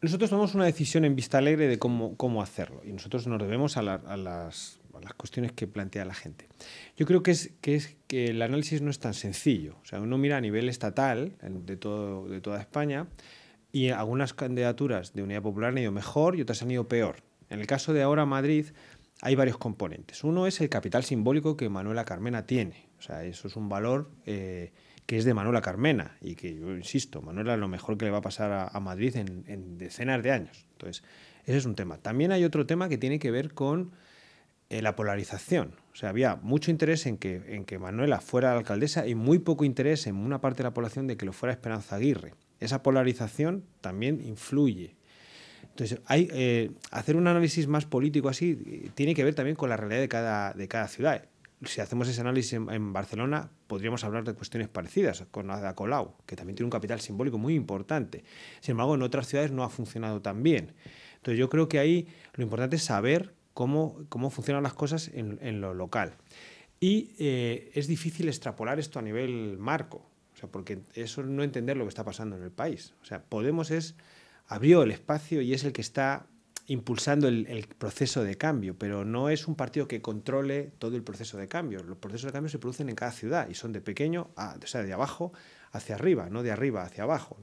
nosotros tomamos una decisión en Vista Alegre de cómo, cómo hacerlo y nosotros nos debemos a, las, a, las, cuestiones que plantea la gente. Yo creo que, es, que, es, que el análisis no es tan sencillo. O sea, uno mira a nivel estatal de, todo, de toda España y algunas candidaturas de Unidad Popular han ido mejor y otras han ido peor. En el caso de ahora Madrid hay varios componentes. Uno es el capital simbólico que Manuela Carmena tiene. O sea, eso es un valor... Eh, que es de Manuela Carmena y que yo insisto, Manuela es lo mejor que le va a pasar a, Madrid en, decenas de años. Entonces, ese es un tema. También hay otro tema que tiene que ver con eh, la polarización. O sea, había mucho interés en que, en que Manuela fuera alcaldesa y muy poco interés en una parte de la población de que lo fuera Esperanza Aguirre. Esa polarización también influye. Entonces, hay, eh, hacer un análisis más político así eh, tiene que ver también con la realidad de cada, de cada ciudad si hacemos ese análisis en, Barcelona, podríamos hablar de cuestiones parecidas con la de Colau, que también tiene un capital simbólico muy importante. Sin embargo, en otras ciudades no ha funcionado tan bien. Entonces, yo creo que ahí lo importante es saber cómo, cómo funcionan las cosas en, lo local. Y eh, es difícil extrapolar esto a nivel marco, o sea, porque eso no entender lo que está pasando en el país. O sea, Podemos es abrió el espacio y es el que está impulsando el, proceso de cambio, pero no es un partido que controle todo el proceso de cambio. Los procesos de cambio se producen en cada ciudad y son de pequeño, a, o sea, de abajo hacia arriba, no de arriba hacia abajo.